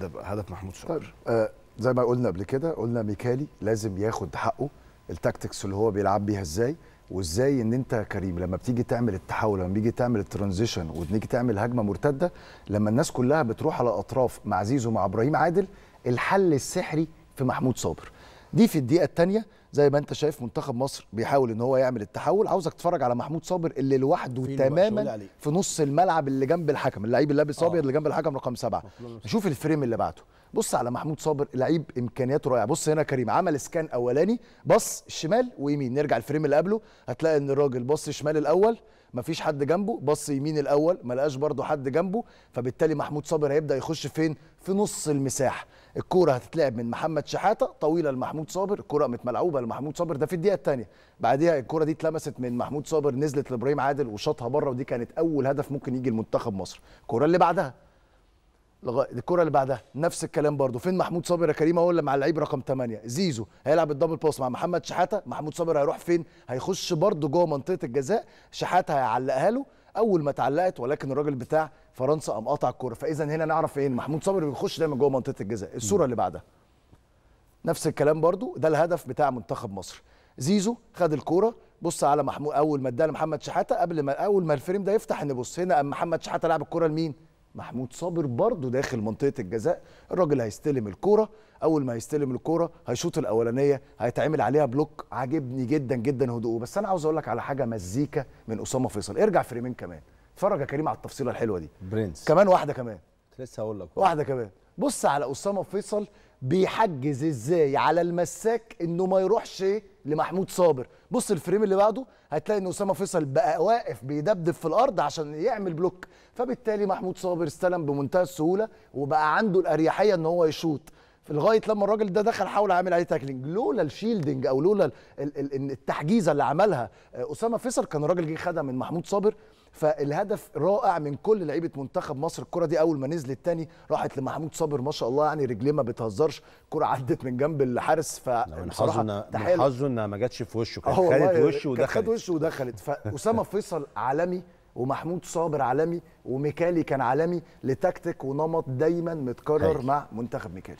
ده بقى هدف محمود شكر طيب آه زي ما قلنا قبل كده قلنا ميكالي لازم ياخد حقه التاكتكس اللي هو بيلعب بيها ازاي وازاي ان انت يا كريم لما بتيجي تعمل التحول لما بيجي تعمل الترانزيشن وتيجي تعمل هجمه مرتده لما الناس كلها بتروح على اطراف مع زيزو مع ابراهيم عادل الحل السحري في محمود صابر دي في الدقيقه الثانيه زي ما انت شايف منتخب مصر بيحاول ان هو يعمل التحول عاوزك تتفرج على محمود صابر اللي لوحده تماما في نص الملعب اللي جنب الحكم اللعيب اللي لابس ابيض آه. اللي جنب الحكم رقم سبعة شوف الفريم اللي بعته بص على محمود صابر لعيب امكانياته رائعه بص هنا كريم عمل سكان اولاني بص شمال ويمين نرجع الفريم اللي قبله هتلاقي ان الراجل بص شمال الاول مفيش حد جنبه بص يمين الاول ما لقاش برده حد جنبه فبالتالي محمود صابر هيبدا يخش فين في نص المساحه الكوره هتتلعب من محمد شحاته طويله لمحمود صابر الكوره متملعوبه لمحمود صابر ده في الدقيقه الثانيه بعديها الكره دي اتلمست من محمود صابر نزلت لابراهيم عادل وشاطها بره ودي كانت اول هدف ممكن يجي لمنتخب مصر الكره اللي بعدها لغايه الكره اللي بعدها نفس الكلام برده فين محمود صابر يا كريم اهو مع اللعيب رقم 8 زيزو هيلعب الدبل باس مع محمد شحاته محمود صابر هيروح فين هيخش برده جوه منطقه الجزاء شحاته هيعلقها له اول ما اتعلقت ولكن الراجل بتاع فرنسا قام قطع الكوره فاذا هنا نعرف ايه محمود صابر بيخش دايما جوه منطقه الجزاء الصوره اللي بعدها نفس الكلام برضو ده الهدف بتاع منتخب مصر زيزو خد الكوره بص على محمود اول ما اداها لمحمد شحاته قبل ما اول ما الفريم ده يفتح نبص هنا قام محمد شحاته لعب الكوره لمين محمود صابر برضه داخل منطقه الجزاء الراجل هيستلم الكوره اول ما هيستلم الكوره هيشوط الاولانيه هيتعمل عليها بلوك عاجبني جدا جدا هدوءه بس انا عاوز اقول لك على حاجه مزيكا من اسامه فيصل ارجع فريمين كمان اتفرج يا كريم على التفصيله الحلوه دي برنس كمان واحده كمان لسه هقول لك واحده كمان بص على اسامه فيصل بيحجز ازاي على المساك انه ما يروحش لمحمود صابر بص الفريم اللي بعده هتلاقي ان اسامه فيصل بقى واقف بيدبدب في الارض عشان يعمل بلوك فبالتالي محمود صابر استلم بمنتهى السهوله وبقى عنده الاريحيه ان هو يشوط لغايه لما الراجل ده دخل حاول عامل عليه تاكلينج لولا الشيلدنج او لولا التحجيزه اللي عملها آه، اسامه فيصل كان الراجل جه خدها من محمود صابر فالهدف رائع من كل لعيبه منتخب مصر الكره دي اول ما نزلت تاني راحت لمحمود صابر ما شاء الله يعني رجليه ما بتهزرش كره عدت من جنب الحارس ف بصراحه حظه انها ما جاتش في وشه كانت آه، خدت وشه ودخلت خدت وشه ودخلت فاسامه فيصل عالمي ومحمود صابر عالمي وميكالي كان عالمي لتكتيك ونمط دايما متكرر هاي. مع منتخب ميكالي